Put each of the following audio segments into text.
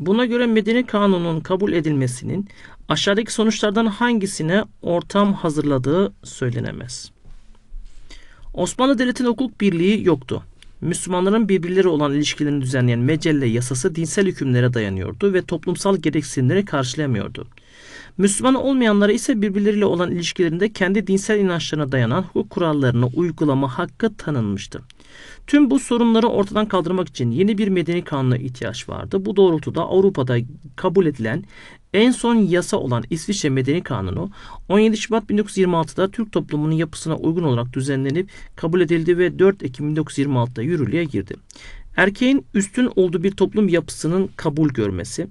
Buna göre medeni kanunun kabul edilmesinin aşağıdaki sonuçlardan hangisine ortam hazırladığı söylenemez. Osmanlı Devleti'nin hukuk birliği yoktu. Müslümanların birbirleri olan ilişkilerini düzenleyen mecelle yasası dinsel hükümlere dayanıyordu ve toplumsal gereksinimleri karşılamıyordu. Müslüman olmayanlara ise birbirleriyle olan ilişkilerinde kendi dinsel inançlarına dayanan hukuk kurallarını uygulama hakkı tanınmıştı. Tüm bu sorunları ortadan kaldırmak için yeni bir medeni kanuna ihtiyaç vardı. Bu doğrultuda Avrupa'da kabul edilen en son yasa olan İsviçre Medeni Kanunu 17 Şubat 1926'da Türk toplumunun yapısına uygun olarak düzenlenip kabul edildi ve 4 Ekim 1926'da yürürlüğe girdi. Erkeğin üstün olduğu bir toplum yapısının kabul görmesi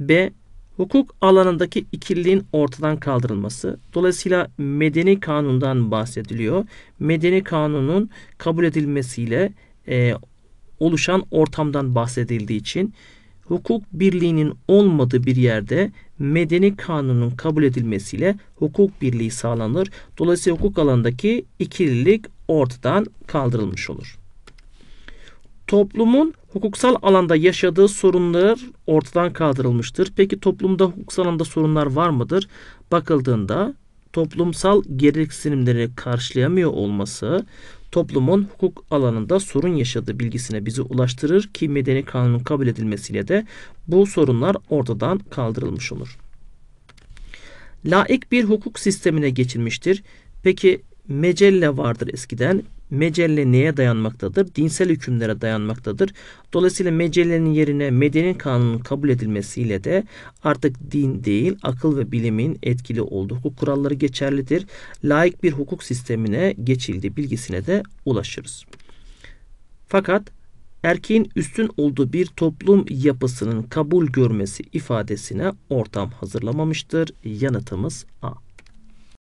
B. Hukuk alanındaki ikililiğin ortadan kaldırılması. Dolayısıyla medeni kanundan bahsediliyor. Medeni kanunun kabul edilmesiyle e, oluşan ortamdan bahsedildiği için hukuk birliğinin olmadığı bir yerde medeni kanunun kabul edilmesiyle hukuk birliği sağlanır. Dolayısıyla hukuk alanındaki ikililik ortadan kaldırılmış olur toplumun hukuksal alanda yaşadığı sorunlar ortadan kaldırılmıştır. Peki toplumda hukuksal alanda sorunlar var mıdır? Bakıldığında toplumsal gereksinimleri karşılayamıyor olması toplumun hukuk alanında sorun yaşadığı bilgisine bizi ulaştırır ki medeni kanunun kabul edilmesiyle de bu sorunlar ortadan kaldırılmış olur. Laik bir hukuk sistemine geçilmiştir. Peki mecelle vardır eskiden. Mecelle neye dayanmaktadır? Dinsel hükümlere dayanmaktadır. Dolayısıyla mecellenin yerine medeni kanunun kabul edilmesiyle de artık din değil akıl ve bilimin etkili olduğu hukuk kuralları geçerlidir. layık bir hukuk sistemine geçildi bilgisine de ulaşırız. Fakat erkeğin üstün olduğu bir toplum yapısının kabul görmesi ifadesine ortam hazırlamamıştır. Yanıtımız A.